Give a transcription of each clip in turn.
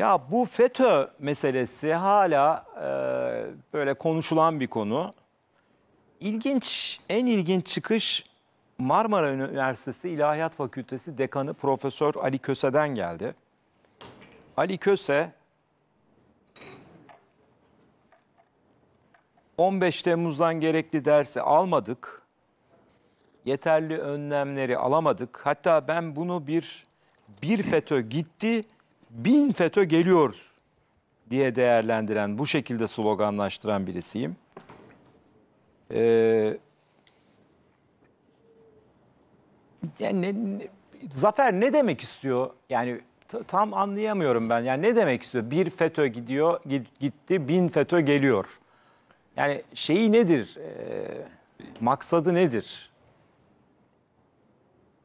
Ya bu FETÖ meselesi hala e, böyle konuşulan bir konu. İlginç, en ilginç çıkış Marmara Üniversitesi İlahiyat Fakültesi Dekanı Profesör Ali Köse'den geldi. Ali Köse 15 Temmuz'dan gerekli dersi almadık. Yeterli önlemleri alamadık. Hatta ben bunu bir bir FETÖ gitti bin FETÖ geliyor diye değerlendiren, bu şekilde sloganlaştıran birisiyim. Ee, yani ne, Zafer ne demek istiyor? Yani tam anlayamıyorum ben. Yani ne demek istiyor? Bir FETÖ gidiyor, git, gitti, bin FETÖ geliyor. Yani şeyi nedir? E, maksadı nedir?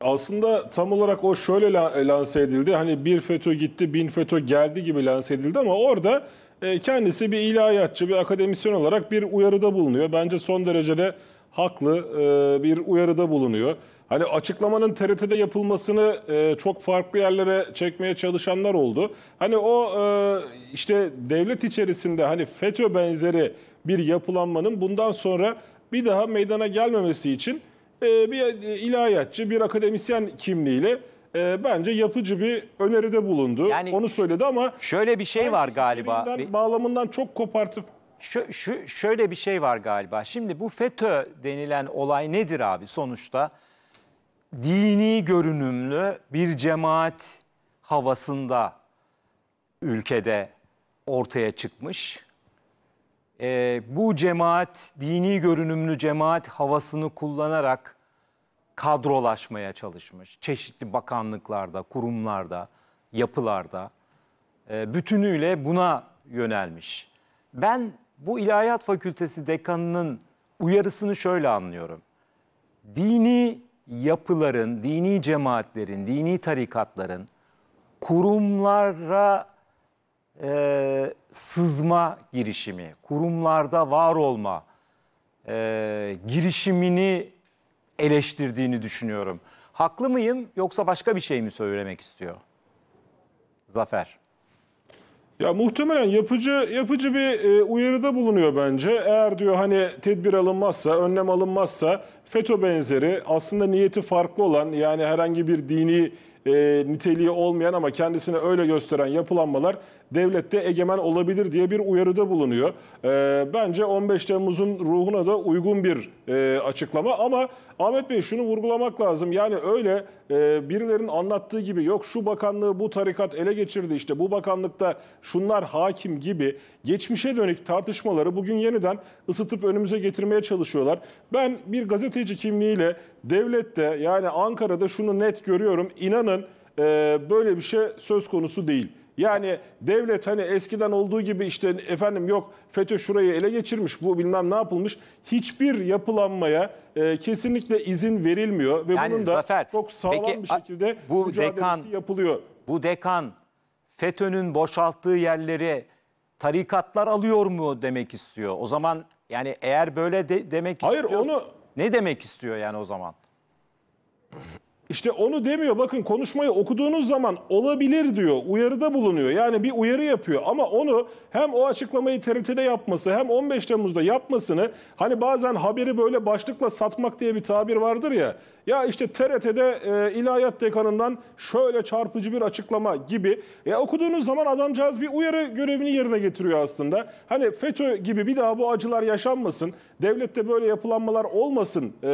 aslında tam olarak o şöyle lanse edildi. Hani bir FETÖ gitti, bin FETÖ geldi gibi lanse edildi ama orada e, kendisi bir ilahiyatçı, bir akademisyen olarak bir uyarıda bulunuyor. Bence son derecede haklı e, bir uyarıda bulunuyor. Hani açıklamanın TRT'de yapılmasını e, çok farklı yerlere çekmeye çalışanlar oldu. Hani o işte devlet içerisinde hani FETÖ benzeri bir yapılanmanın bundan sonra bir daha meydana gelmemesi için ee, bir e, ilahiyatçı, bir akademisyen kimliğiyle e, bence yapıcı bir öneride bulundu. Yani Onu söyledi ama şöyle bir şey var galiba. Bağlamından çok kopartıp şu, şu şöyle bir şey var galiba. Şimdi bu FETÖ denilen olay nedir abi sonuçta? Dini görünümlü bir cemaat havasında ülkede ortaya çıkmış. E, bu cemaat, dini görünümlü cemaat havasını kullanarak kadrolaşmaya çalışmış. Çeşitli bakanlıklarda, kurumlarda, yapılarda e, bütünüyle buna yönelmiş. Ben bu İlahiyat Fakültesi dekanının uyarısını şöyle anlıyorum. Dini yapıların, dini cemaatlerin, dini tarikatların kurumlara e, sızma girişimi, kurumlarda var olma e, girişimini eleştirdiğini düşünüyorum. Haklı mıyım yoksa başka bir şey mi söylemek istiyor? Zafer. Ya muhtemelen yapıcı yapıcı bir e, uyarıda bulunuyor bence. Eğer diyor hani tedbir alınmazsa, önlem alınmazsa FETÖ benzeri aslında niyeti farklı olan yani herhangi bir dini e, niteliği olmayan ama kendisini öyle gösteren yapılanmalar devlette egemen olabilir diye bir uyarıda bulunuyor. Ee, bence 15 Temmuz'un ruhuna da uygun bir e, açıklama ama Ahmet Bey şunu vurgulamak lazım. Yani öyle e, birilerin anlattığı gibi yok şu bakanlığı bu tarikat ele geçirdi işte bu bakanlıkta şunlar hakim gibi geçmişe dönük tartışmaları bugün yeniden ısıtıp önümüze getirmeye çalışıyorlar. Ben bir gazeteci kimliğiyle devlette yani Ankara'da şunu net görüyorum inanın e, böyle bir şey söz konusu değil. Yani devlet hani eskiden olduğu gibi işte efendim yok FETÖ şurayı ele geçirmiş bu bilmem ne yapılmış. Hiçbir yapılanmaya e, kesinlikle izin verilmiyor ve yani bunun da Zafer, çok sağlam peki, bir şekilde bu dekan, yapılıyor. Bu dekan FETÖ'nün boşalttığı yerleri tarikatlar alıyor mu demek istiyor. O zaman yani eğer böyle de, demek istiyor. Hayır onu ne demek istiyor yani o zaman? İşte onu demiyor. Bakın konuşmayı okuduğunuz zaman olabilir diyor. Uyarıda bulunuyor. Yani bir uyarı yapıyor. Ama onu hem o açıklamayı TRT'de yapması hem 15 Temmuz'da yapmasını hani bazen haberi böyle başlıkla satmak diye bir tabir vardır ya. Ya işte TRT'de e, ilahiyat dekanından şöyle çarpıcı bir açıklama gibi. Ya e, okuduğunuz zaman adamcağız bir uyarı görevini yerine getiriyor aslında. Hani FETÖ gibi bir daha bu acılar yaşanmasın. Devlette böyle yapılanmalar olmasın e,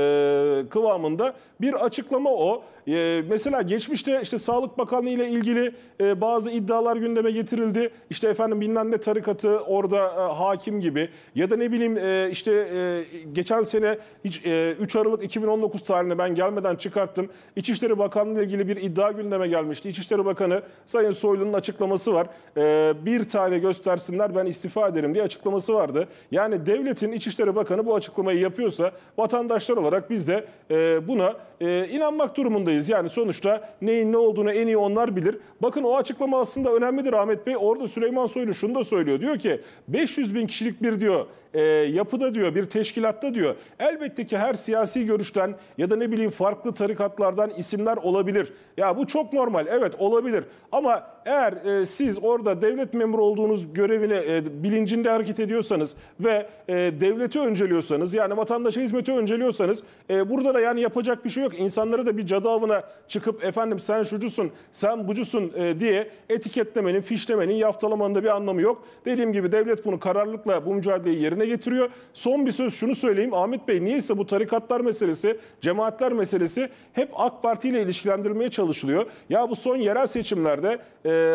kıvamında bir açıklama o e, mesela geçmişte işte Sağlık Bakanlığı ile ilgili e, bazı iddialar gündeme getirildi. İşte efendim bilmem ne tarikatı orada e, hakim gibi ya da ne bileyim e, işte e, geçen sene hiç, e, 3 Aralık 2019 tarihinde ben gelmeden çıkarttım. İçişleri Bakanlığı ile ilgili bir iddia gündeme gelmişti. İçişleri Bakanı Sayın Soylu'nun açıklaması var. E, bir tane göstersinler ben istifa ederim diye açıklaması vardı. Yani devletin İçişleri Bakanı bu açıklamayı yapıyorsa vatandaşlar olarak biz de e, buna e, inanmak durumundayız durumdayız. Yani sonuçta neyin ne olduğunu en iyi onlar bilir. Bakın o açıklama aslında önemlidir Ahmet Bey. Orada Süleyman Soylu şunu da söylüyor. Diyor ki 500 bin kişilik bir diyor e, yapıda diyor, bir teşkilatta diyor. Elbette ki her siyasi görüşten ya da ne bileyim farklı tarikatlardan isimler olabilir. Ya bu çok normal. Evet olabilir. Ama eğer e, siz orada devlet memuru olduğunuz görevine e, bilincinde hareket ediyorsanız ve e, devleti önceliyorsanız yani vatandaşa hizmeti önceliyorsanız e, burada da yani yapacak bir şey yok. İnsanları da bir cadı avına çıkıp efendim sen şucusun, sen bucusun e, diye etiketlemenin, fişlemenin, yaftalamanın da bir anlamı yok. Dediğim gibi devlet bunu kararlılıkla bu mücadeleyi yerine yerine getiriyor. Son bir söz şunu söyleyeyim. Ahmet Bey niyeyse bu tarikatlar meselesi, cemaatler meselesi hep AK Parti ile ilişkilendirilmeye çalışılıyor. Ya bu son yerel seçimlerde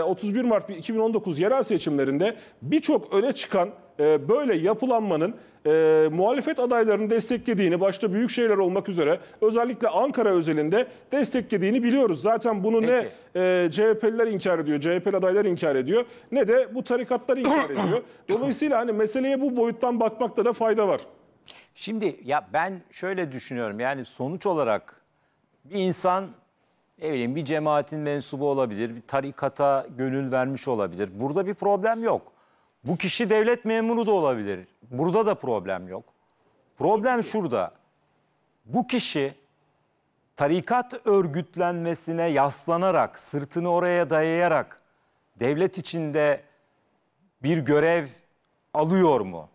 31 e, Mart 2019 yerel seçimlerinde birçok öne çıkan ee, böyle yapılanmanın e, muhalefet adaylarını desteklediğini, başta büyük şehirler olmak üzere özellikle Ankara özelinde desteklediğini biliyoruz. Zaten bunu Peki. ne e, CHP'liler inkar ediyor, CHP adaylar inkar ediyor ne de bu tarikatlar inkar ediyor. Dolayısıyla hani meseleye bu boyuttan bakmakta da fayda var. Şimdi ya ben şöyle düşünüyorum yani sonuç olarak bir insan ne bileyim bir cemaatin mensubu olabilir, bir tarikata gönül vermiş olabilir. Burada bir problem yok. Bu kişi devlet memuru da olabilir. Burada da problem yok. Problem şurada. Bu kişi tarikat örgütlenmesine yaslanarak, sırtını oraya dayayarak devlet içinde bir görev alıyor mu?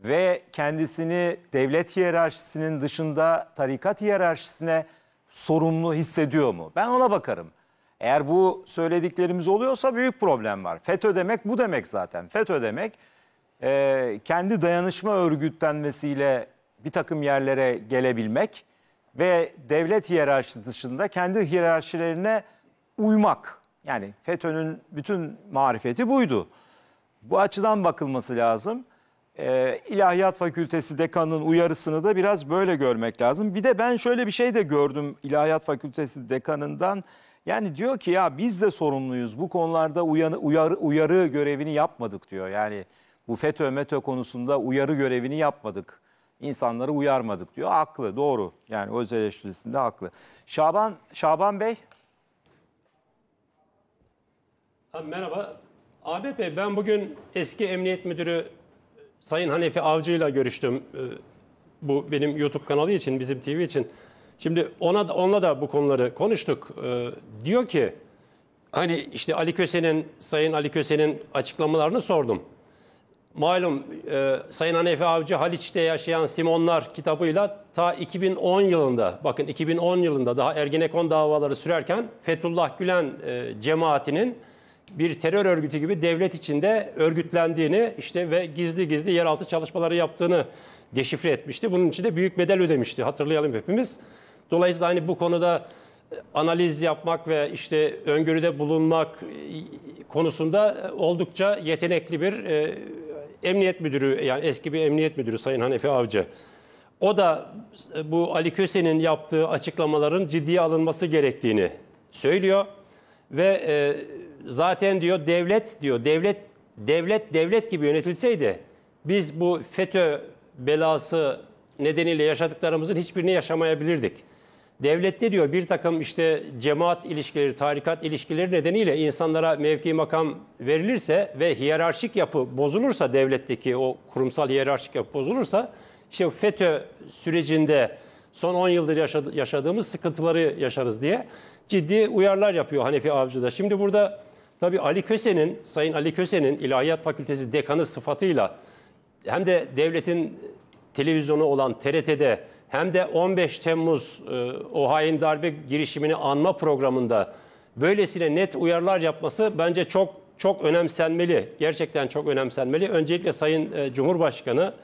Ve kendisini devlet hiyerarşisinin dışında tarikat hiyerarşisine sorumlu hissediyor mu? Ben ona bakarım. Eğer bu söylediklerimiz oluyorsa büyük problem var. FETÖ demek bu demek zaten. FETÖ demek e, kendi dayanışma örgütlenmesiyle bir takım yerlere gelebilmek ve devlet hiyerarşi dışında kendi hiyerarşilerine uymak. Yani FETÖ'nün bütün marifeti buydu. Bu açıdan bakılması lazım. E, İlahiyat Fakültesi dekanının uyarısını da biraz böyle görmek lazım. Bir de ben şöyle bir şey de gördüm İlahiyat Fakültesi dekanından. Yani diyor ki ya biz de sorumluyuz. Bu konularda uyanı, uyarı, uyarı görevini yapmadık diyor. Yani bu FETÖ METÖ konusunda uyarı görevini yapmadık. İnsanları uyarmadık diyor. Haklı, doğru. Yani öz eleştirisinde haklı. Şaban Şaban Bey Ha, Merhaba. Ahmet Bey ben bugün eski emniyet müdürü Sayın Hanefi Avcı ile görüştüm. E, bu benim YouTube kanalı için, bizim TV için. Şimdi ona onunla da bu konuları konuştuk. Ee, diyor ki hani işte Ali Köse'nin Sayın Ali Köse'nin açıklamalarını sordum. Malum e, Sayın Hanefi Avcı Haliç'te yaşayan Simonlar kitabıyla ta 2010 yılında bakın 2010 yılında daha Ergenekon davaları sürerken Fethullah Gülen e, cemaatinin bir terör örgütü gibi devlet içinde örgütlendiğini işte ve gizli gizli yeraltı çalışmaları yaptığını deşifre etmişti. Bunun için de büyük bedel ödemişti hatırlayalım hepimiz. Dolayısıyla hani bu konuda e, analiz yapmak ve işte öngörüde bulunmak e, konusunda e, oldukça yetenekli bir e, emniyet müdürü yani eski bir emniyet müdürü Sayın Hanefi Avcı. O da bu Ali Köse'nin yaptığı açıklamaların ciddiye alınması gerektiğini söylüyor ve e, zaten diyor devlet diyor devlet devlet devlet gibi yönetilseydi biz bu FETÖ belası nedeniyle yaşadıklarımızın hiçbirini yaşamayabilirdik. Devlette diyor bir takım işte cemaat ilişkileri, tarikat ilişkileri nedeniyle insanlara mevki makam verilirse ve hiyerarşik yapı bozulursa devletteki o kurumsal hiyerarşik yapı bozulursa işte FETÖ sürecinde son 10 yıldır yaşadığımız sıkıntıları yaşarız diye ciddi uyarlar yapıyor Hanefi Avcı da. Şimdi burada tabii Ali Köse'nin, Sayın Ali Köse'nin İlahiyat Fakültesi Dekanı sıfatıyla hem de devletin televizyonu olan TRT'de hem de 15 Temmuz e, o hain darbe girişimini anma programında böylesine net uyarılar yapması bence çok çok önemsenmeli. Gerçekten çok önemsenmeli. Öncelikle Sayın e, Cumhurbaşkanı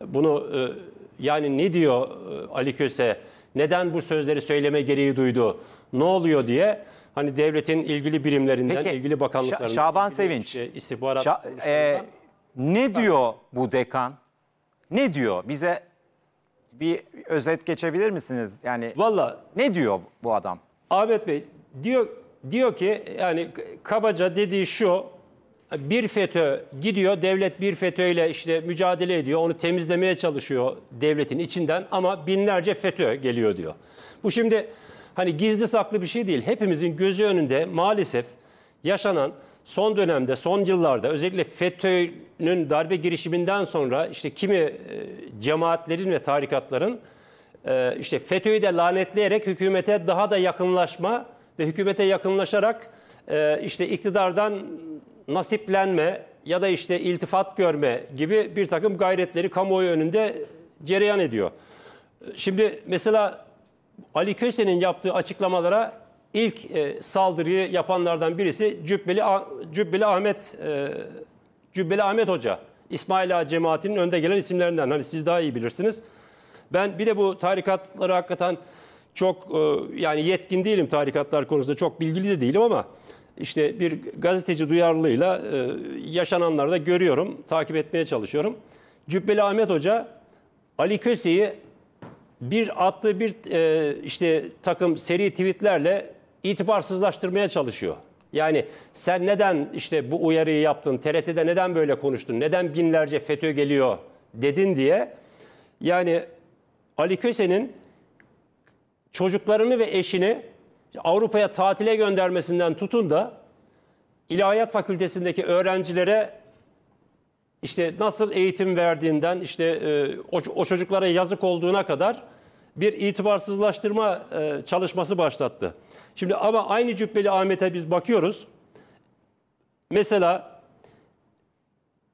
e, bunu e, yani ne diyor e, Ali Köse? Neden bu sözleri söyleme gereği duydu? Ne oluyor diye hani devletin ilgili birimlerinden, Peki, ilgili bakanlıklarından. Ş- Şaban ilgili Sevinç. Işte, istihbarat. Şa- e, ne diyor bu dekan? Ne diyor? Bize bir özet geçebilir misiniz? Yani Valla ne diyor bu adam? Ahmet Bey diyor diyor ki yani kabaca dediği şu bir FETÖ gidiyor devlet bir FETÖ ile işte mücadele ediyor onu temizlemeye çalışıyor devletin içinden ama binlerce FETÖ geliyor diyor. Bu şimdi hani gizli saklı bir şey değil hepimizin gözü önünde maalesef yaşanan son dönemde, son yıllarda özellikle FETÖ'nün darbe girişiminden sonra işte kimi e, cemaatlerin ve tarikatların e, işte FETÖ'yü de lanetleyerek hükümete daha da yakınlaşma ve hükümete yakınlaşarak e, işte iktidardan nasiplenme ya da işte iltifat görme gibi bir takım gayretleri kamuoyu önünde cereyan ediyor. Şimdi mesela Ali Köse'nin yaptığı açıklamalara ilk e, saldırıyı yapanlardan birisi Cübbeli, Cübbeli Ahmet e, Cübbeli Ahmet Hoca. İsmail Ağa cemaatinin önde gelen isimlerinden. Hani siz daha iyi bilirsiniz. Ben bir de bu tarikatları hakikaten çok e, yani yetkin değilim tarikatlar konusunda. Çok bilgili de değilim ama işte bir gazeteci duyarlılığıyla e, yaşananları da görüyorum. Takip etmeye çalışıyorum. Cübbeli Ahmet Hoca Ali Köse'yi bir attığı bir işte takım seri tweetlerle itibarsızlaştırmaya çalışıyor. Yani sen neden işte bu uyarıyı yaptın, TRT'de neden böyle konuştun, neden binlerce FETÖ geliyor dedin diye. Yani Ali Köse'nin çocuklarını ve eşini Avrupa'ya tatile göndermesinden tutun da İlahiyat Fakültesindeki öğrencilere işte nasıl eğitim verdiğinden işte e, o, o çocuklara yazık olduğuna kadar bir itibarsızlaştırma e, çalışması başlattı. Şimdi ama aynı cübbeli Ahmet'e biz bakıyoruz. Mesela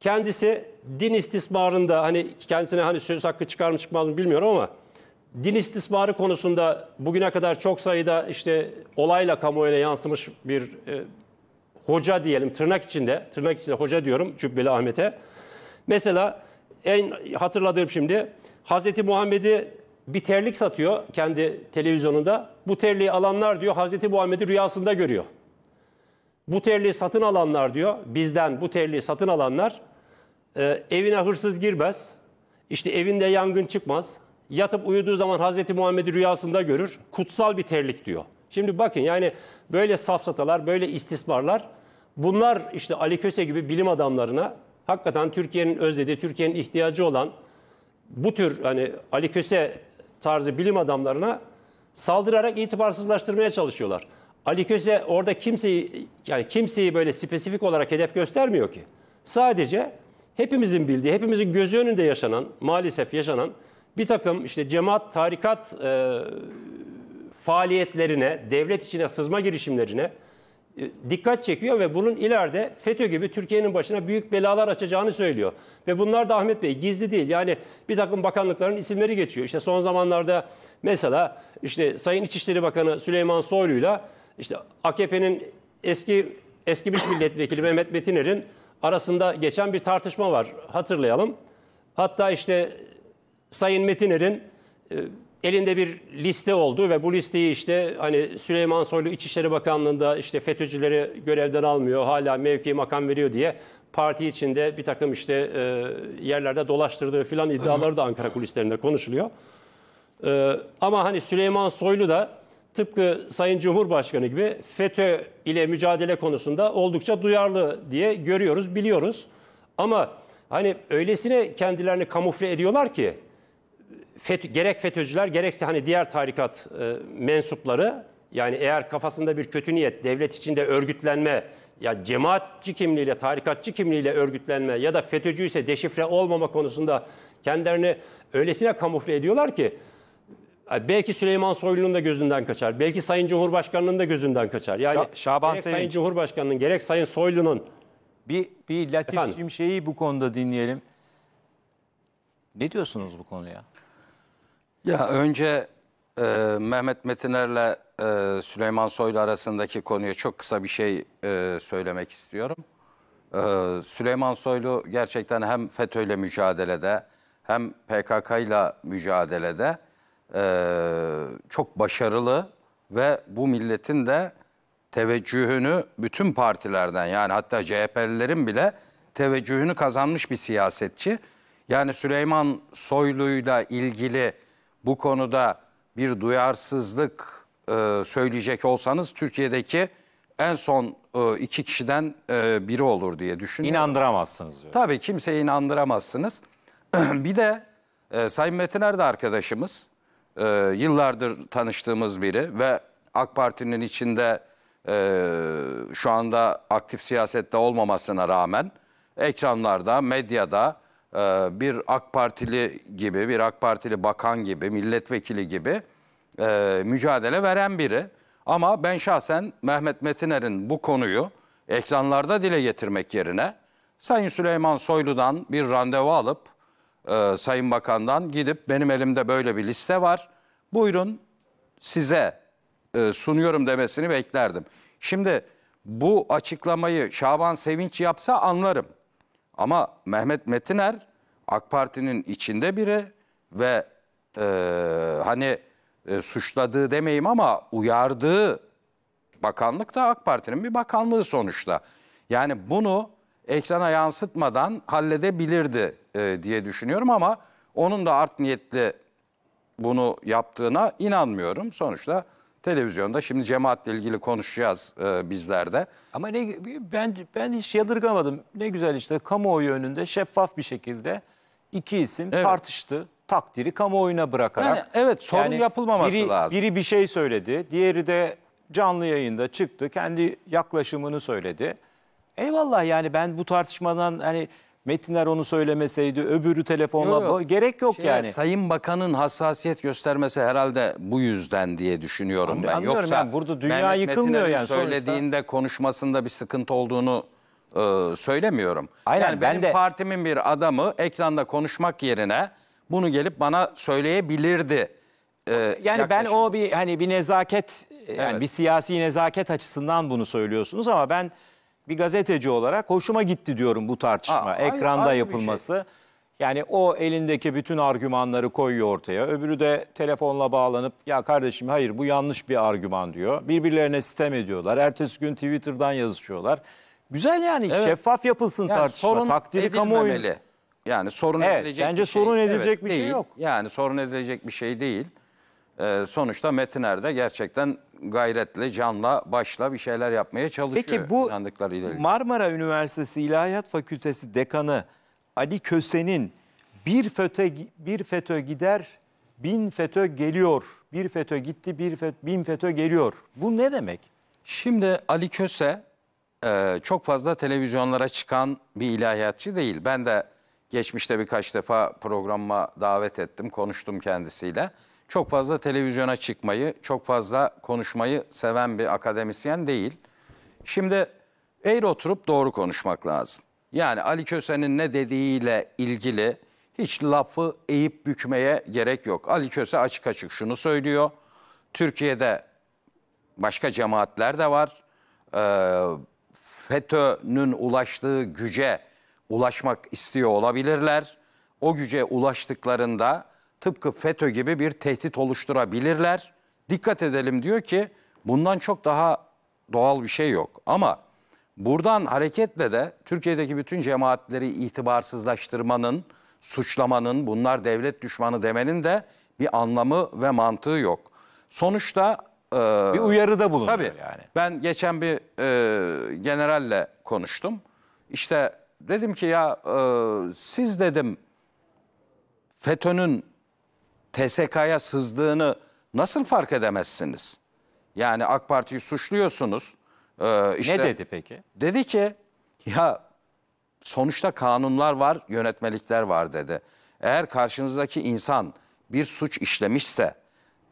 kendisi din istismarında hani kendisine hani söz hakkı çıkar mı çıkmaz mı bilmiyorum ama din istismarı konusunda bugüne kadar çok sayıda işte olayla kamuoyuna yansımış bir e, hoca diyelim tırnak içinde tırnak içinde hoca diyorum Cübbeli Ahmet'e. Mesela en hatırladığım şimdi Hazreti Muhammed'i bir terlik satıyor kendi televizyonunda. Bu terliği alanlar diyor Hazreti Muhammed'i rüyasında görüyor. Bu terliği satın alanlar diyor bizden bu terliği satın alanlar e, evine hırsız girmez. İşte evinde yangın çıkmaz. Yatıp uyuduğu zaman Hazreti Muhammed'i rüyasında görür. Kutsal bir terlik diyor. Şimdi bakın yani böyle safsatalar, böyle istismarlar bunlar işte Ali Köse gibi bilim adamlarına hakikaten Türkiye'nin özlediği, Türkiye'nin ihtiyacı olan bu tür hani Ali Köse tarzı bilim adamlarına saldırarak itibarsızlaştırmaya çalışıyorlar. Ali Köse orada kimseyi yani kimseyi böyle spesifik olarak hedef göstermiyor ki. Sadece hepimizin bildiği, hepimizin gözü önünde yaşanan, maalesef yaşanan bir takım işte cemaat, tarikat e, faaliyetlerine, devlet içine sızma girişimlerine, e, dikkat çekiyor ve bunun ileride FETÖ gibi Türkiye'nin başına büyük belalar açacağını söylüyor. Ve bunlar da Ahmet Bey gizli değil. Yani bir takım bakanlıkların isimleri geçiyor. İşte son zamanlarda mesela işte Sayın İçişleri Bakanı Süleyman Soylu'yla işte AKP'nin eski eskimiş milletvekili Mehmet Metiner'in arasında geçen bir tartışma var. Hatırlayalım. Hatta işte Sayın Metiner'in e, elinde bir liste oldu ve bu listeyi işte hani Süleyman Soylu İçişleri Bakanlığı'nda işte FETÖ'cüleri görevden almıyor, hala mevki makam veriyor diye parti içinde bir takım işte e, yerlerde dolaştırdığı filan iddiaları da Ankara kulislerinde konuşuluyor. E, ama hani Süleyman Soylu da tıpkı Sayın Cumhurbaşkanı gibi FETÖ ile mücadele konusunda oldukça duyarlı diye görüyoruz, biliyoruz. Ama hani öylesine kendilerini kamufle ediyorlar ki FETÖ, gerek FETÖ'cüler gerekse hani diğer tarikat e, mensupları yani eğer kafasında bir kötü niyet, devlet içinde örgütlenme, ya cemaatçi kimliğiyle, tarikatçı kimliğiyle örgütlenme ya da FETÖ'cü ise deşifre olmama konusunda kendilerini öylesine kamufle ediyorlar ki e, belki Süleyman Soylu'nun da gözünden kaçar. Belki Sayın Cumhurbaşkanı'nın da gözünden kaçar. Yani Şa- Şaban gerek Sayın Cumhurbaşkanı'nın gerek Sayın Soylu'nun bir bir Latif Efendim? Şimşek'i bu konuda dinleyelim. Ne diyorsunuz bu konuya? Ya önce e, Mehmet Metiner'le e, Süleyman Soylu arasındaki konuya çok kısa bir şey e, söylemek istiyorum. E, Süleyman Soylu gerçekten hem FETÖ'yle mücadelede hem PKK'yla mücadelede e, çok başarılı ve bu milletin de teveccühünü bütün partilerden yani hatta CHP'lilerin bile teveccühünü kazanmış bir siyasetçi. Yani Süleyman Soylu'yla ilgili bu konuda bir duyarsızlık e, söyleyecek olsanız Türkiye'deki en son e, iki kişiden e, biri olur diye düşünüyorum. İnandıramazsınız diyor. Tabii kimseyi inandıramazsınız. bir de e, Sayın Metiner de arkadaşımız. E, yıllardır tanıştığımız biri ve AK Parti'nin içinde e, şu anda aktif siyasette olmamasına rağmen ekranlarda, medyada e, bir AK Partili gibi, bir AK Partili bakan gibi, milletvekili gibi e, mücadele veren biri. Ama ben şahsen Mehmet Metiner'in bu konuyu ekranlarda dile getirmek yerine Sayın Süleyman Soylu'dan bir randevu alıp e, Sayın Bakan'dan gidip benim elimde böyle bir liste var. Buyurun size sunuyorum demesini beklerdim. Şimdi bu açıklamayı Şaban Sevinç yapsa anlarım. Ama Mehmet Metiner AK Parti'nin içinde biri ve e, hani e, suçladığı demeyeyim ama uyardığı bakanlık da AK Parti'nin bir bakanlığı sonuçta. Yani bunu ekrana yansıtmadan halledebilirdi e, diye düşünüyorum ama onun da art niyetli bunu yaptığına inanmıyorum. Sonuçta televizyonda. Şimdi cemaatle ilgili konuşacağız e, bizler de. Ama ne, ben, ben hiç yadırgamadım. Ne güzel işte kamuoyu önünde şeffaf bir şekilde iki isim evet. tartıştı. Takdiri kamuoyuna bırakarak. Yani, evet sorun yani yapılmaması biri, lazım. Biri bir şey söyledi. Diğeri de canlı yayında çıktı. Kendi yaklaşımını söyledi. Eyvallah yani ben bu tartışmadan hani Metinler onu söylemeseydi öbürü telefonla Yok, yok. gerek yok Şey, yani. Sayın Bakan'ın hassasiyet göstermesi herhalde bu yüzden diye düşünüyorum Anlı- ben. Yoksa yani, burada dünya Mehmet yıkılmıyor Metiner'in yani sonuçta. söylediğinde konuşmasında bir sıkıntı olduğunu e, söylemiyorum. Aynen, yani ben benim de- partimin bir adamı ekranda konuşmak yerine bunu gelip bana söyleyebilirdi. E, Yani ben o bir hani bir nezaket yani Evet. bir siyasi nezaket açısından bunu söylüyorsunuz ama ben bir gazeteci olarak hoşuma gitti diyorum bu tartışma. Aa, Ekranda aynı, yapılması. Şey. Yani o elindeki bütün argümanları koyuyor ortaya. Öbürü de telefonla bağlanıp ya kardeşim hayır bu yanlış bir argüman diyor. Birbirlerine sistem ediyorlar. Ertesi gün Twitter'dan yazışıyorlar. Güzel yani evet. şeffaf yapılsın yani tartışma. Sorun Takdiri kamuoyu. Yani sorun evet, edilecek bence bir şey. edilecek evet, bir şey değil. şey yok. Yani sorun edilecek bir şey değil e, sonuçta Metin Erde gerçekten gayretle, canla, başla bir şeyler yapmaya çalışıyor. Peki bu Marmara Üniversitesi İlahiyat Fakültesi Dekanı Ali Köse'nin bir FETÖ, bir FETÖ gider, bin FETÖ geliyor, bir FETÖ gitti, bir FETÖ, bin FETÖ geliyor. Bu ne demek? Şimdi Ali Köse e, çok fazla televizyonlara çıkan bir ilahiyatçı değil. Ben de geçmişte birkaç defa programıma davet ettim, konuştum kendisiyle çok fazla televizyona çıkmayı, çok fazla konuşmayı seven bir akademisyen değil. Şimdi eğri oturup doğru konuşmak lazım. Yani Ali Köse'nin ne dediğiyle ilgili hiç lafı eğip bükmeye gerek yok. Ali Köse açık açık şunu söylüyor. Türkiye'de başka cemaatler de var. Ee, FETÖ'nün ulaştığı güce ulaşmak istiyor olabilirler. O güce ulaştıklarında tıpkı FETÖ gibi bir tehdit oluşturabilirler. Dikkat edelim diyor ki bundan çok daha doğal bir şey yok. Ama buradan hareketle de Türkiye'deki bütün cemaatleri itibarsızlaştırmanın, suçlamanın, bunlar devlet düşmanı demenin de bir anlamı ve mantığı yok. Sonuçta e, bir uyarıda bulunuyor tabii, yani. Ben geçen bir e, generalle konuştum. İşte dedim ki ya e, siz dedim FETÖ'nün TSK'ya sızdığını nasıl fark edemezsiniz? Yani AK Parti'yi suçluyorsunuz. Ee, işte, ne dedi peki? Dedi ki ya sonuçta kanunlar var, yönetmelikler var dedi. Eğer karşınızdaki insan bir suç işlemişse,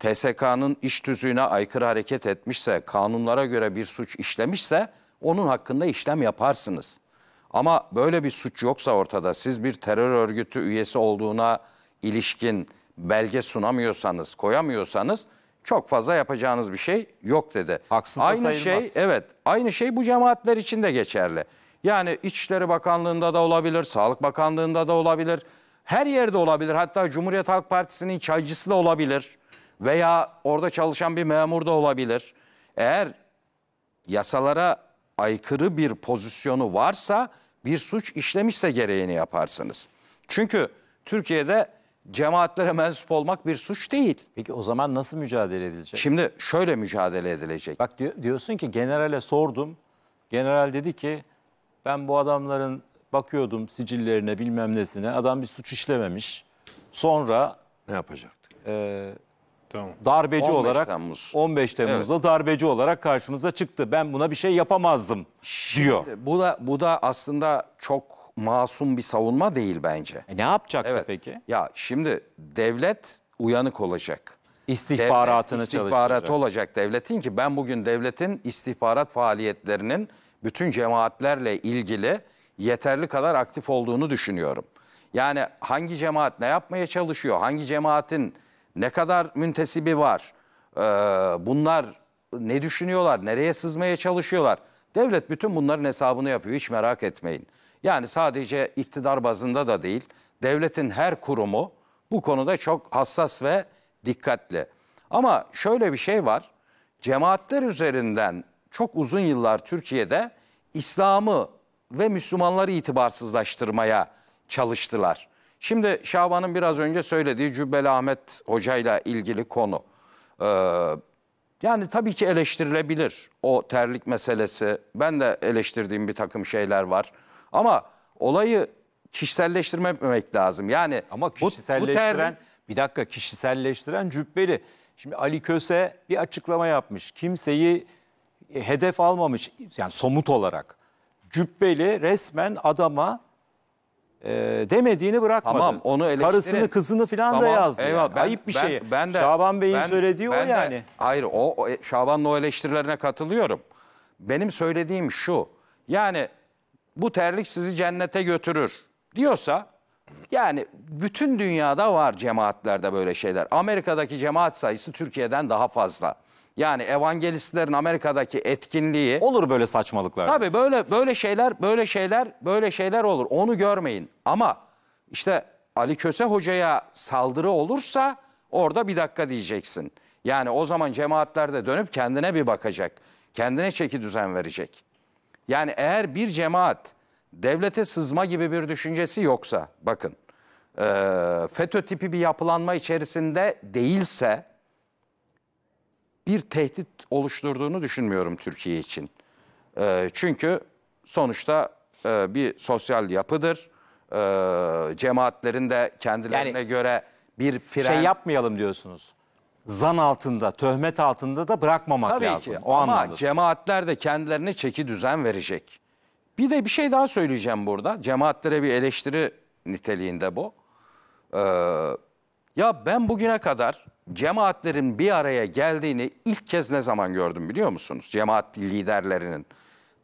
TSK'nın iş tüzüğüne aykırı hareket etmişse, kanunlara göre bir suç işlemişse onun hakkında işlem yaparsınız. Ama böyle bir suç yoksa ortada siz bir terör örgütü üyesi olduğuna ilişkin belge sunamıyorsanız, koyamıyorsanız çok fazla yapacağınız bir şey yok dedi. Haksız da aynı şey, sayılmaz. şey evet aynı şey bu cemaatler için de geçerli. Yani İçişleri Bakanlığı'nda da olabilir, Sağlık Bakanlığı'nda da olabilir. Her yerde olabilir. Hatta Cumhuriyet Halk Partisi'nin çaycısı da olabilir veya orada çalışan bir memur da olabilir. Eğer yasalara aykırı bir pozisyonu varsa bir suç işlemişse gereğini yaparsınız. Çünkü Türkiye'de cemaatlere mensup olmak bir suç değil. Peki o zaman nasıl mücadele edilecek? Şimdi şöyle mücadele edilecek. Bak diyor, diyorsun ki generale sordum. General dedi ki ben bu adamların bakıyordum sicillerine bilmem nesine. Adam bir suç işlememiş. Sonra ne yapacaktık? E, tamam. darbeci 15 olarak Temmuz. 15 Temmuz'da evet. darbeci olarak karşımıza çıktı. Ben buna bir şey yapamazdım diyor. Şimdi bu da bu da aslında çok masum bir savunma değil bence. E ne yapacaktı evet. peki? Ya şimdi devlet uyanık olacak. İstihbaratını devlet, istihbaratı çalışacak. olacak devletin ki ben bugün devletin istihbarat faaliyetlerinin bütün cemaatlerle ilgili yeterli kadar aktif olduğunu düşünüyorum. Yani hangi cemaat ne yapmaya çalışıyor, hangi cemaatin ne kadar müntesibi var, ee, bunlar ne düşünüyorlar, nereye sızmaya çalışıyorlar. Devlet bütün bunların hesabını yapıyor hiç merak etmeyin. Yani sadece iktidar bazında da değil, devletin her kurumu bu konuda çok hassas ve dikkatli. Ama şöyle bir şey var. Cemaatler üzerinden çok uzun yıllar Türkiye'de İslam'ı ve Müslümanları itibarsızlaştırmaya çalıştılar. Şimdi Şaban'ın biraz önce söylediği Cübbeli Ahmet Hoca ile ilgili konu. Ee, yani tabii ki eleştirilebilir o terlik meselesi. Ben de eleştirdiğim bir takım şeyler var. Ama olayı kişiselleştirmemek lazım. Yani Ama kişiselleştiren bu, bu terim, bir dakika kişiselleştiren cübbeli. Şimdi Ali Köse bir açıklama yapmış. Kimseyi e, hedef almamış yani somut olarak. Cübbeli resmen adama e, demediğini bırakmadı. Tamam onu eleştirin. Karısını kızını falan tamam, da yazdı. Eyvah, yani. ben, Ayıp bir ben, şey. Ben de, Şaban Bey'in ben, söylediği ben o yani. De, hayır o, o Şaban'ın o eleştirilerine katılıyorum. Benim söylediğim şu. Yani bu terlik sizi cennete götürür diyorsa yani bütün dünyada var cemaatlerde böyle şeyler. Amerika'daki cemaat sayısı Türkiye'den daha fazla. Yani evangelistlerin Amerika'daki etkinliği olur böyle saçmalıklar. Tabii böyle böyle şeyler böyle şeyler böyle şeyler olur. Onu görmeyin. Ama işte Ali Köse hocaya saldırı olursa orada bir dakika diyeceksin. Yani o zaman cemaatlerde dönüp kendine bir bakacak. Kendine çeki düzen verecek. Yani eğer bir cemaat devlete sızma gibi bir düşüncesi yoksa bakın e, FETÖ tipi bir yapılanma içerisinde değilse bir tehdit oluşturduğunu düşünmüyorum Türkiye için. E, çünkü sonuçta e, bir sosyal yapıdır. E, cemaatlerin de kendilerine yani, göre bir şey fren... Şey yapmayalım diyorsunuz zan altında, töhmet altında da bırakmamak Tabii lazım. Ki. O Ama anlamda. cemaatler de kendilerine çeki düzen verecek. Bir de bir şey daha söyleyeceğim burada. Cemaatlere bir eleştiri niteliğinde bu. Ee, ya ben bugüne kadar cemaatlerin bir araya geldiğini ilk kez ne zaman gördüm biliyor musunuz? Cemaat liderlerinin.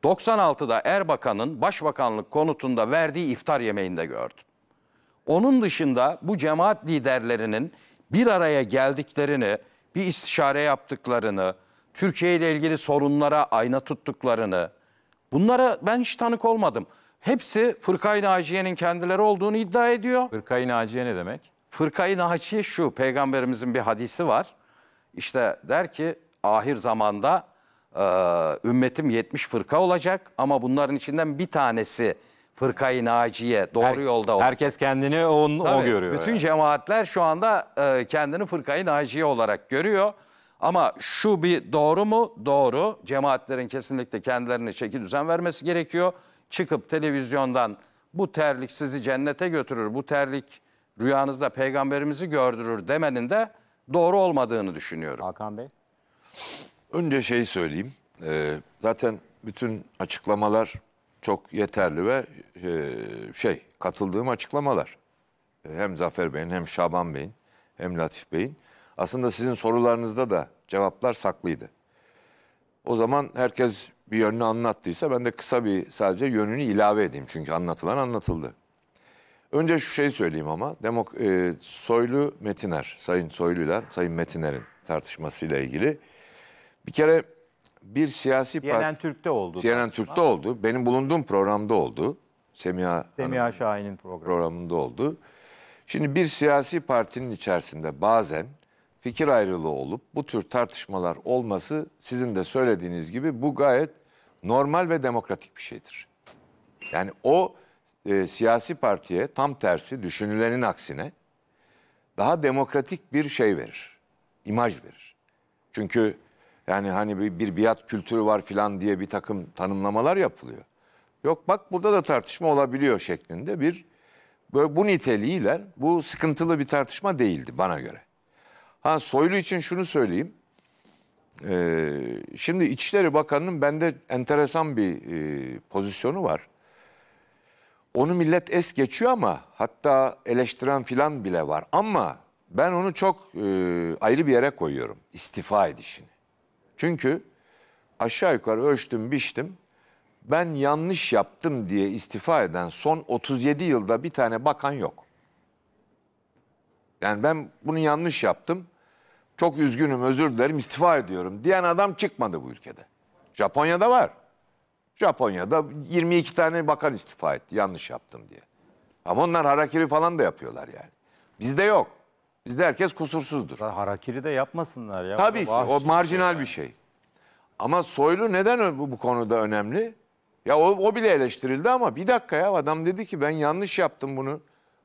96'da Erbakan'ın başbakanlık konutunda verdiği iftar yemeğinde gördüm. Onun dışında bu cemaat liderlerinin bir araya geldiklerini, bir istişare yaptıklarını, Türkiye ile ilgili sorunlara ayna tuttuklarını, bunlara ben hiç tanık olmadım. Hepsi fırkay Naciye'nin kendileri olduğunu iddia ediyor. fırkay Naciye ne demek? Fırkayı Naciye şu, peygamberimizin bir hadisi var. İşte der ki ahir zamanda e, ümmetim 70 fırka olacak ama bunların içinden bir tanesi Fırkayı Naciye doğru Her, yolda olan. Herkes kendini on, Tabii, o görüyor. Bütün yani. cemaatler şu anda e, kendini Fırkayı Naciye olarak görüyor. Ama şu bir doğru mu? Doğru. Cemaatlerin kesinlikle kendilerine şekil düzen vermesi gerekiyor. Çıkıp televizyondan bu terlik sizi cennete götürür, bu terlik rüyanızda peygamberimizi gördürür demenin de doğru olmadığını düşünüyorum. Hakan Bey. Önce şey söyleyeyim. Ee, zaten bütün açıklamalar çok yeterli ve e, şey katıldığım açıklamalar. E, hem Zafer Bey'in hem Şaban Bey'in hem Latif Bey'in. Aslında sizin sorularınızda da cevaplar saklıydı. O zaman herkes bir yönünü anlattıysa ben de kısa bir sadece yönünü ilave edeyim. Çünkü anlatılan anlatıldı. Önce şu şeyi söyleyeyim ama Demok e, Soylu Metiner, Sayın Soylu'yla Sayın Metiner'in tartışmasıyla ilgili. Bir kere bir siyasi CNN parti... Türk'te oldu. CNN Türk'te oldu. Benim bulunduğum programda oldu. Semiha, Semiha Şahin'in programı. programında oldu. Şimdi bir siyasi partinin içerisinde bazen fikir ayrılığı olup bu tür tartışmalar olması sizin de söylediğiniz gibi bu gayet normal ve demokratik bir şeydir. Yani o e, siyasi partiye tam tersi düşünülenin aksine daha demokratik bir şey verir. imaj verir. Çünkü yani hani bir, bir biat kültürü var filan diye bir takım tanımlamalar yapılıyor. Yok bak burada da tartışma olabiliyor şeklinde bir böyle bu niteliğiyle bu sıkıntılı bir tartışma değildi bana göre. Ha Soylu için şunu söyleyeyim. Ee, şimdi İçişleri Bakanı'nın bende enteresan bir e, pozisyonu var. Onu millet es geçiyor ama hatta eleştiren filan bile var. Ama ben onu çok e, ayrı bir yere koyuyorum istifa edişini. Çünkü aşağı yukarı ölçtüm biçtim. Ben yanlış yaptım diye istifa eden son 37 yılda bir tane bakan yok. Yani ben bunu yanlış yaptım. Çok üzgünüm, özür dilerim, istifa ediyorum diyen adam çıkmadı bu ülkede. Japonya'da var. Japonya'da 22 tane bakan istifa etti yanlış yaptım diye. Ama onlar harakiri falan da yapıyorlar yani. Bizde yok. Bizde herkes kusursuzdur. Harakiri de yapmasınlar ya. Tabii ki, o şey marjinal bir şey. Ama Soylu neden bu, bu konuda önemli? Ya o, o bile eleştirildi ama bir dakika ya adam dedi ki ben yanlış yaptım bunu.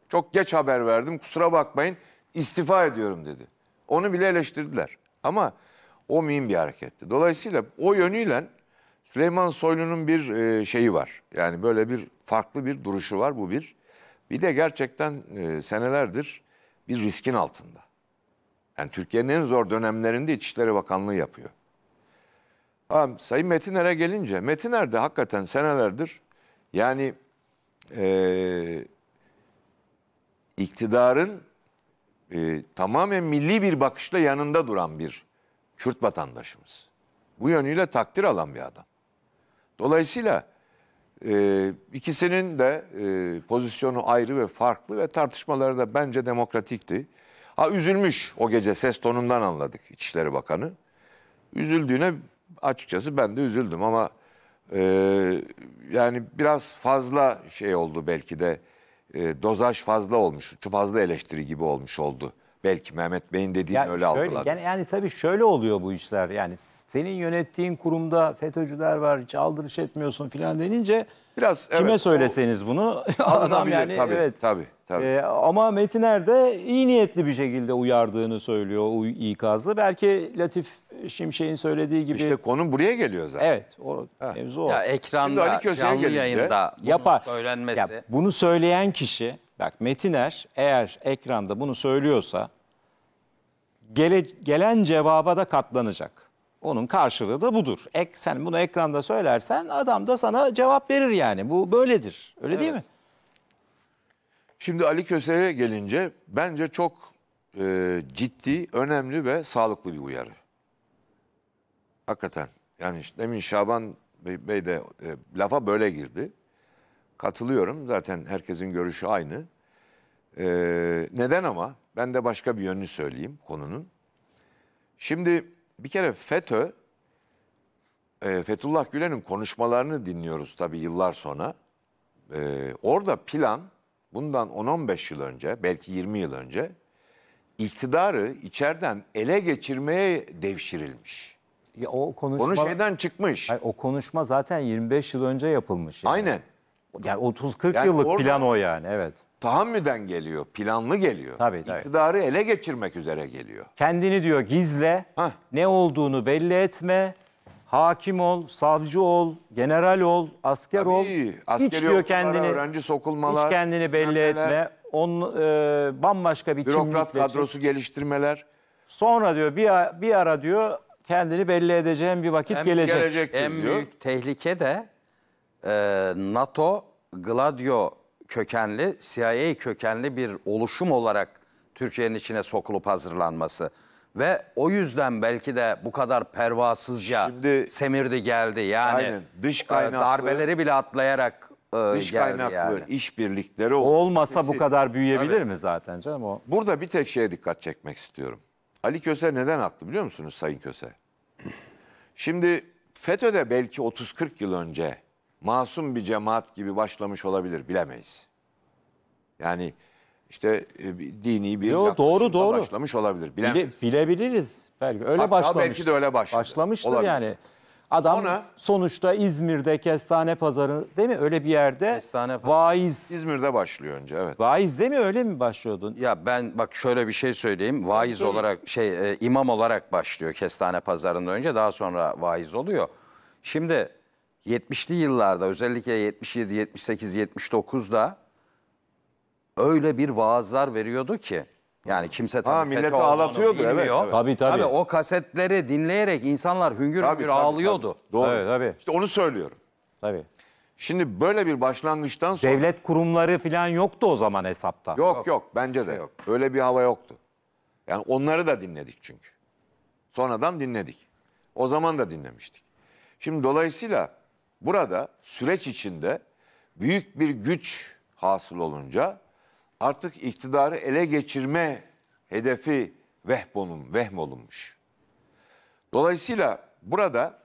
Çok geç haber verdim kusura bakmayın istifa ediyorum dedi. Onu bile eleştirdiler. Ama o mühim bir hareketti. Dolayısıyla o yönüyle Süleyman Soylu'nun bir e, şeyi var. Yani böyle bir farklı bir duruşu var bu bir. Bir de gerçekten e, senelerdir bir riskin altında. Yani Türkiye'nin en zor dönemlerinde İçişleri Bakanlığı yapıyor. Ha, Sayın Metiner'e gelince, Metiner de hakikaten senelerdir yani e, iktidarın e, tamamen milli bir bakışla yanında duran bir Kürt vatandaşımız. Bu yönüyle takdir alan bir adam. Dolayısıyla ee, ikisinin de e, pozisyonu ayrı ve farklı ve tartışmaları da bence demokratikti. Ha üzülmüş o gece ses tonundan anladık İçişleri Bakanı. Üzüldüğüne açıkçası ben de üzüldüm ama e, yani biraz fazla şey oldu belki de e, dozaj fazla olmuş, çok fazla eleştiri gibi olmuş oldu. Belki Mehmet Bey'in dediğini öyle şöyle, algıladı. Yani, yani tabii şöyle oluyor bu işler. Yani senin yönettiğin kurumda FETÖ'cüler var, çaldırış etmiyorsun filan denince Biraz kime evet, söyleseniz bunu adam alınabilir, yani tabii, evet. tabii, tabii. Ee, ama Metin Erde iyi niyetli bir şekilde uyardığını söylüyor o ikazı. Belki Latif Şimşek'in söylediği gibi İşte konu buraya geliyor zaten. evet o mevzu o. Ya Şimdi Ali canlı yayında bunun Yapar. söylenmesi. Ya, bunu söyleyen kişi Bak Metin Er eğer ekranda bunu söylüyorsa gele, gelen cevaba da katlanacak. Onun karşılığı da budur. Ek, sen bunu ekranda söylersen adam da sana cevap verir yani. Bu böyledir. Öyle evet. değil mi? Şimdi Ali Köse'ye gelince bence çok e, ciddi, önemli ve sağlıklı bir uyarı. Hakikaten. Yani işte, demin Şaban Bey, Bey de e, lafa böyle girdi. Katılıyorum. Zaten herkesin görüşü aynı. Ee, neden ama? Ben de başka bir yönünü söyleyeyim konunun. Şimdi bir kere FETÖ, e, Fethullah Gülen'in konuşmalarını dinliyoruz tabii yıllar sonra. Ee, orada plan bundan 10-15 yıl önce, belki 20 yıl önce iktidarı içeriden ele geçirmeye devşirilmiş. Ya o konuşma Konu şeyden çıkmış. Hayır, o konuşma zaten 25 yıl önce yapılmış. Yani. Aynen. Yani 30-40 Yani yıllık plan o yani evet. Tahammüden geliyor, planlı geliyor. Tabii, tabii. İktidarı ele geçirmek üzere geliyor. Kendini diyor gizle, Hah. ne olduğunu belli etme, hakim ol, savcı ol, general ol, asker ol. Tabii, askeri hiç diyor kendini, öğrenci sokulmalar, hiç kendini belli bilmem etme. On, e, bambaşka bir Bürokrat kimlikle çık. kadrosu geliştirmeler. Sonra diyor bir, bir ara diyor kendini belli edeceğim bir vakit gelecek. gelecektir En diyor. büyük tehlike de e, NATO Gladio kökenli, CIA kökenli bir oluşum olarak Türkiye'nin içine sokulup hazırlanması. Ve o yüzden belki de bu kadar pervasızca Şimdi, semirdi geldi. Yani aynen, dış e, kaynaklı, darbeleri bile atlayarak e, dış geldi kaynaklı yani. işbirlikleri olmasa Kesin. bu kadar büyüyebilir evet. mi zaten canım o? Burada bir tek şeye dikkat çekmek istiyorum. Ali Köse neden attı biliyor musunuz Sayın Köse? Şimdi FETÖ'de belki 30-40 yıl önce masum bir cemaat gibi başlamış olabilir bilemeyiz. Yani işte e, dini bir Yo, doğru, doğru. başlamış olabilir Bile, bilemeyiz. bilebiliriz belki. Öyle Hatta başlamış. belki de öyle başladı. başlamıştır Olabilir. yani. Adam Ona- sonuçta İzmir'de kestane pazarı değil mi? Öyle bir yerde Kestane pazarı. vaiz. İzmir'de başlıyor önce evet. Vaiz değil mi? Öyle mi başlıyordun? Ya ben bak şöyle bir şey söyleyeyim. Vaiz olarak şey e, imam olarak başlıyor kestane pazarında önce daha sonra vaiz oluyor. Şimdi 70'li yıllarda özellikle 77, 78, 79'da öyle bir vaazlar veriyordu ki. Yani kimse tabii ha, milleti ağlatıyordu evet, evet. Tabii, tabii. tabii o kasetleri dinleyerek insanlar hüngür tabii, hüngür ağlıyordu. Tabii. Doğru. Tabii, tabii. İşte onu söylüyorum. Tabii. Şimdi böyle bir başlangıçtan sonra... Devlet kurumları falan yoktu o zaman hesapta. Yok yok, yok bence de yok. Öyle bir hava yoktu. Yani onları da dinledik çünkü. Sonradan dinledik. O zaman da dinlemiştik. Şimdi dolayısıyla Burada süreç içinde büyük bir güç hasıl olunca artık iktidarı ele geçirme hedefi vehbonun, vehm olunmuş. Dolayısıyla burada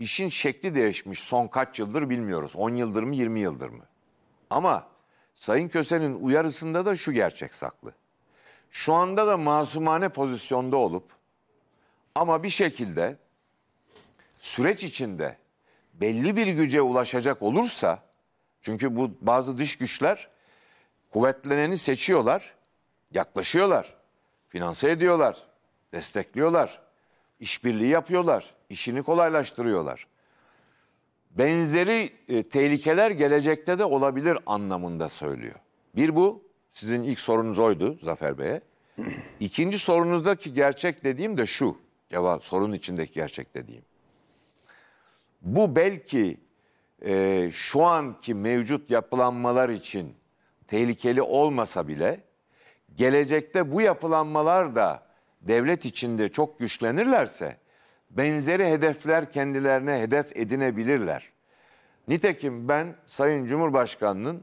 işin şekli değişmiş son kaç yıldır bilmiyoruz. 10 yıldır mı 20 yıldır mı? Ama Sayın Köse'nin uyarısında da şu gerçek saklı. Şu anda da masumane pozisyonda olup ama bir şekilde süreç içinde belli bir güce ulaşacak olursa çünkü bu bazı dış güçler kuvvetleneni seçiyorlar, yaklaşıyorlar, finanse ediyorlar, destekliyorlar, işbirliği yapıyorlar, işini kolaylaştırıyorlar. Benzeri e, tehlikeler gelecekte de olabilir anlamında söylüyor. Bir bu, sizin ilk sorunuz oydu Zafer Bey'e. İkinci sorunuzdaki gerçek dediğim de şu, cevap sorun içindeki gerçek dediğim. Bu belki e, şu anki mevcut yapılanmalar için tehlikeli olmasa bile gelecekte bu yapılanmalar da devlet içinde çok güçlenirlerse benzeri hedefler kendilerine hedef edinebilirler. Nitekim ben Sayın Cumhurbaşkanı'nın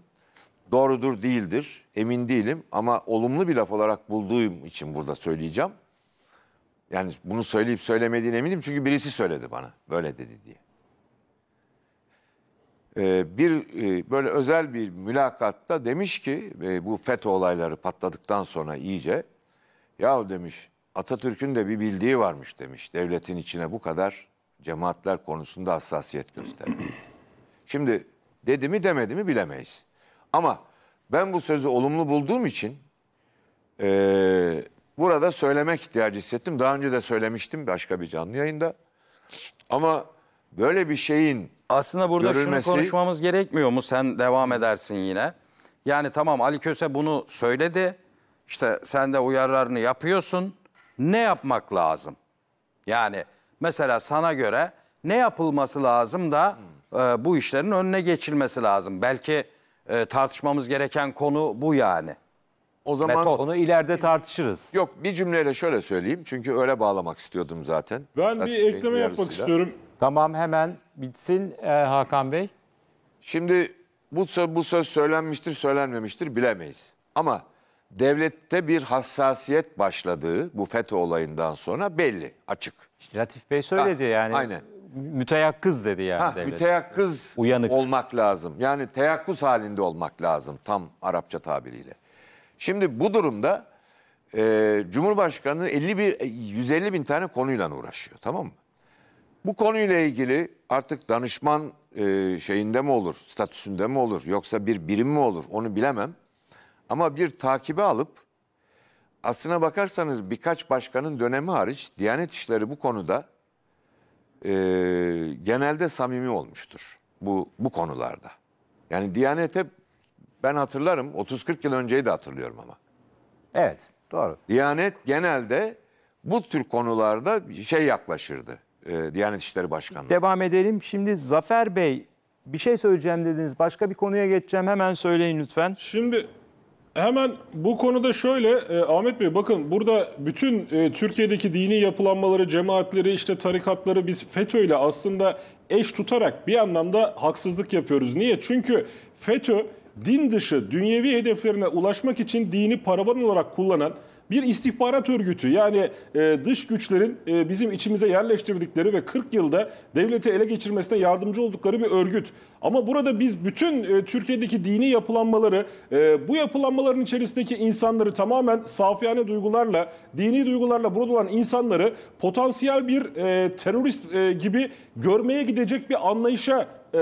doğrudur değildir emin değilim ama olumlu bir laf olarak bulduğum için burada söyleyeceğim. Yani bunu söyleyip söylemediğine eminim çünkü birisi söyledi bana böyle dedi diye. Ee, bir e, böyle özel bir mülakatta demiş ki e, bu FETÖ olayları patladıktan sonra iyice ya demiş Atatürk'ün de bir bildiği varmış demiş devletin içine bu kadar cemaatler konusunda hassasiyet göstermek. Şimdi dedi mi demedi mi bilemeyiz. Ama ben bu sözü olumlu bulduğum için e, burada söylemek ihtiyacı hissettim. Daha önce de söylemiştim başka bir canlı yayında. Ama böyle bir şeyin aslında burada görülmesi... şunu konuşmamız gerekmiyor mu? Sen devam edersin yine. Yani tamam Ali Köse bunu söyledi. İşte sen de uyarılarını yapıyorsun. Ne yapmak lazım? Yani mesela sana göre ne yapılması lazım da e, bu işlerin önüne geçilmesi lazım? Belki e, tartışmamız gereken konu bu yani. O zaman Metot. onu ileride tartışırız. Yok bir cümleyle şöyle söyleyeyim çünkü öyle bağlamak istiyordum zaten. Ben Latif bir ekleme yapmak istiyorum. Tamam hemen bitsin e, Hakan Bey. Şimdi bu, bu söz söylenmiştir, söylenmemiştir bilemeyiz. Ama devlette bir hassasiyet başladığı bu FETÖ olayından sonra belli, açık. Latif Bey söyledi Ha, yani. aynen. Müteyakkız dedi yani Ha, devlet. müteyakkız Uyanık. olmak lazım. Yani teyakkuz halinde olmak lazım tam Arapça tabiriyle. Şimdi bu durumda e, Cumhurbaşkanı 50 bir, 150 bin tane konuyla uğraşıyor tamam mı? Bu konuyla ilgili artık danışman e, şeyinde mi olur, statüsünde mi olur yoksa bir birim mi olur onu bilemem. Ama bir takibe alıp aslına bakarsanız birkaç başkanın dönemi hariç Diyanet İşleri bu konuda e, genelde samimi olmuştur bu, bu konularda. Yani Diyanet hep ben hatırlarım 30-40 yıl önceyi de hatırlıyorum ama. Evet doğru. Diyanet genelde bu tür konularda şey yaklaşırdı. E, Diyanet İşleri Başkanı. Devam edelim. Şimdi Zafer Bey bir şey söyleyeceğim dediniz. Başka bir konuya geçeceğim. Hemen söyleyin lütfen. Şimdi hemen bu konuda şöyle e, Ahmet Bey bakın burada bütün e, Türkiye'deki dini yapılanmaları, cemaatleri, işte tarikatları biz FETÖ ile aslında eş tutarak bir anlamda haksızlık yapıyoruz. Niye? Çünkü FETÖ din dışı dünyevi hedeflerine ulaşmak için dini paravan olarak kullanan bir istihbarat örgütü yani e, dış güçlerin e, bizim içimize yerleştirdikleri ve 40 yılda devleti ele geçirmesine yardımcı oldukları bir örgüt. Ama burada biz bütün e, Türkiye'deki dini yapılanmaları, e, bu yapılanmaların içerisindeki insanları tamamen safiyane duygularla, dini duygularla burada olan insanları potansiyel bir e, terörist e, gibi görmeye gidecek bir anlayışa e,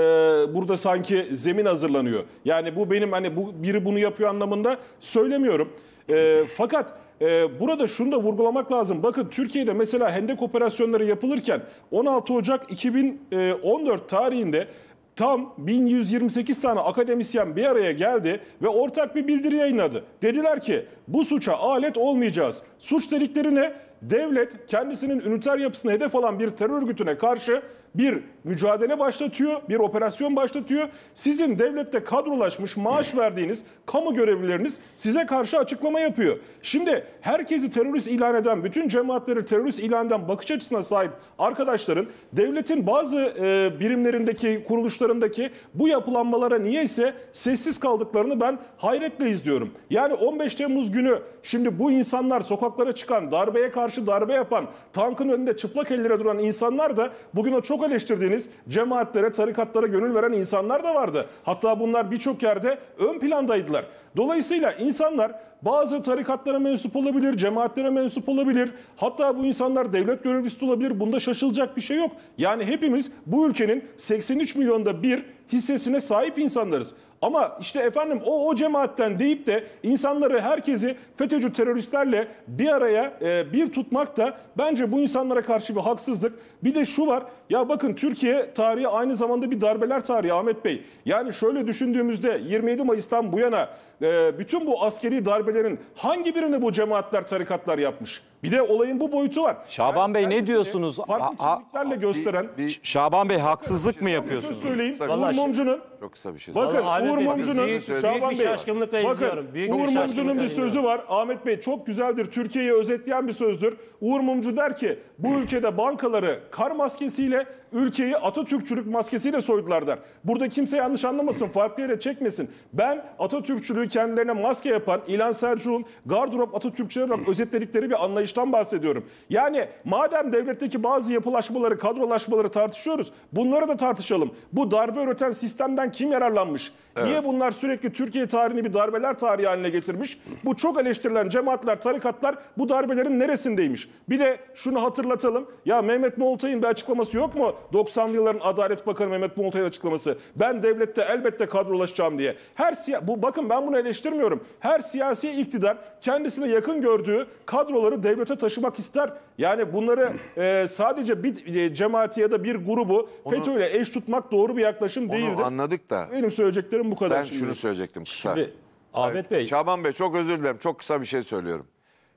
burada sanki zemin hazırlanıyor. Yani bu benim hani bu biri bunu yapıyor anlamında söylemiyorum. E, fakat ee, burada şunu da vurgulamak lazım. Bakın Türkiye'de mesela hendek operasyonları yapılırken 16 Ocak 2014 e, tarihinde tam 1128 tane akademisyen bir araya geldi ve ortak bir bildiri yayınladı. Dediler ki bu suça alet olmayacağız. Suç delikleri ne? Devlet kendisinin üniter yapısını hedef alan bir terör örgütüne karşı bir mücadele başlatıyor, bir operasyon başlatıyor. Sizin devlette kadrolaşmış, maaş verdiğiniz kamu görevlileriniz size karşı açıklama yapıyor. Şimdi herkesi terörist ilan eden, bütün cemaatleri terörist ilan eden bakış açısına sahip arkadaşların devletin bazı e, birimlerindeki, kuruluşlarındaki bu yapılanmalara niye ise sessiz kaldıklarını ben hayretle izliyorum. Yani 15 Temmuz günü şimdi bu insanlar sokaklara çıkan, darbeye karşı darbe yapan, tankın önünde çıplak ellere duran insanlar da bugün o çok çok eleştirdiğiniz cemaatlere, tarikatlara gönül veren insanlar da vardı. Hatta bunlar birçok yerde ön plandaydılar. Dolayısıyla insanlar bazı tarikatlara mensup olabilir, cemaatlere mensup olabilir. Hatta bu insanlar devlet görevlisi olabilir. Bunda şaşılacak bir şey yok. Yani hepimiz bu ülkenin 83 milyonda bir hissesine sahip insanlarız. Ama işte efendim o o cemaatten deyip de insanları herkesi FETÖ'cü teröristlerle bir araya e, bir tutmak da bence bu insanlara karşı bir haksızlık. Bir de şu var ya bakın Türkiye tarihi aynı zamanda bir darbeler tarihi Ahmet Bey. Yani şöyle düşündüğümüzde 27 Mayıs'tan bu yana ee, bütün bu askeri darbelerin hangi birini bu cemaatler, tarikatlar yapmış? Bir de olayın bu boyutu var. Şaban yani Bey ne diyorsunuz? Farklı kimliklerle gösteren... Bir, bir, Şaban Bey haksızlık mı şey yapıyorsunuz? söyleyeyim. Vallahi Mumcu'nun çok kısa bir şey. Bakın Uğur Mumcu'nun Şaban bir Bey, şaşkınlıkla bakın, Uğur Mumcu'nun bir sözü var. Ahmet Bey çok güzeldir. Türkiye'yi özetleyen bir sözdür. Uğur Mumcu der ki bu ülkede bankaları kar maskesiyle ülkeyi Atatürkçülük maskesiyle soydular der. Burada kimse yanlış anlamasın, farklı yere çekmesin. Ben Atatürkçülüğü kendilerine maske yapan İlhan Selçuk'un gardırop Atatürkçüler olarak özetledikleri bir anlayıştan bahsediyorum. Yani madem devletteki bazı yapılaşmaları, kadrolaşmaları tartışıyoruz, bunları da tartışalım. Bu darbe öğreten sistemden kim yararlanmış? Evet. Niye bunlar sürekli Türkiye tarihini bir darbeler tarihi haline getirmiş? Bu çok eleştirilen cemaatler, tarikatlar bu darbelerin neresindeymiş? Bir de şunu hatırlatalım. Ya Mehmet Moğoltay'ın bir açıklaması yok mu? 90'lı yılların Adalet Bakanı Mehmet Moğoltay'ın açıklaması. Ben devlette elbette kadrolaşacağım diye. Her siya bu bakın ben bunu eleştirmiyorum. Her siyasi iktidar kendisine yakın gördüğü kadroları devlete taşımak ister. Yani bunları e, sadece bir e, cemaati ya da bir grubu FETÖ eş tutmak doğru bir yaklaşım değildir. Onu anladık anlattık da. Benim söyleyeceklerim bu kadar. Ben şimdi. şunu söyleyecektim kısa. Şimdi Ahmet Bey. Çaban Bey çok özür dilerim. Çok kısa bir şey söylüyorum.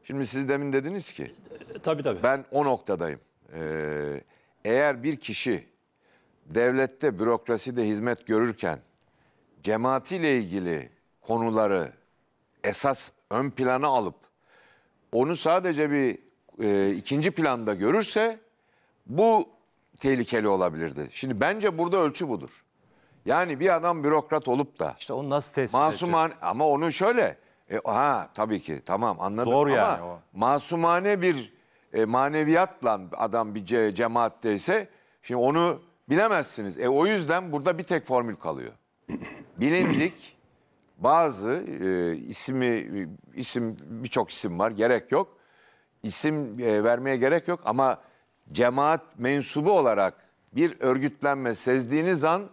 Şimdi siz demin dediniz ki. E, tabii tabii. Ben o noktadayım. Ee, eğer bir kişi devlette, bürokraside hizmet görürken cemaatiyle ilgili konuları esas ön plana alıp onu sadece bir e, ikinci planda görürse bu tehlikeli olabilirdi. Şimdi bence burada ölçü budur. Yani bir adam bürokrat olup da İşte onu nasıl tespit masuman edeceğiz? ama onu şöyle e, ha tabii ki tamam anladım Doğru ama yani o. masumane bir e, maneviyatla adam bir ce, cemaatteyse şimdi onu bilemezsiniz. E o yüzden burada bir tek formül kalıyor. Bilindik bazı e, ismi isim birçok isim var gerek yok. İsim e, vermeye gerek yok ama cemaat mensubu olarak bir örgütlenme sezdiğiniz an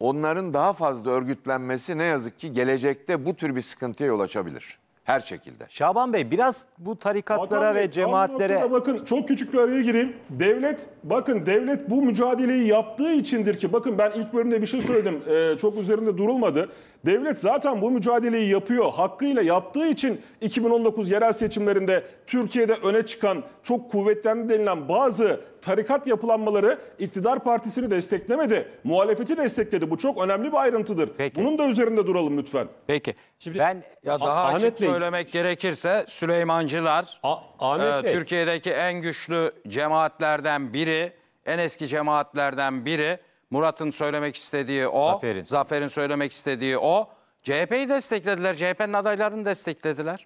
onların daha fazla örgütlenmesi ne yazık ki gelecekte bu tür bir sıkıntıya yol açabilir. Her şekilde. Şaban Bey biraz bu tarikatlara Bakan ve cemaatlere... Bakın çok küçük bir araya gireyim. Devlet, bakın devlet bu mücadeleyi yaptığı içindir ki, bakın ben ilk bölümde bir şey söyledim, ee, çok üzerinde durulmadı. Devlet zaten bu mücadeleyi yapıyor. Hakkıyla yaptığı için 2019 yerel seçimlerinde Türkiye'de öne çıkan çok kuvvetlendi denilen bazı tarikat yapılanmaları iktidar partisini desteklemedi. Muhalefeti destekledi. Bu çok önemli bir ayrıntıdır. Peki. Bunun da üzerinde duralım lütfen. Peki. Şimdi ben ya daha Ahmet açık Bey. söylemek gerekirse Süleymancılar A e, Türkiye'deki en güçlü cemaatlerden biri, en eski cemaatlerden biri Murat'ın söylemek istediği o. Zafer'in. Zafer'in söylemek istediği o. CHP'yi desteklediler. CHP'nin adaylarını desteklediler.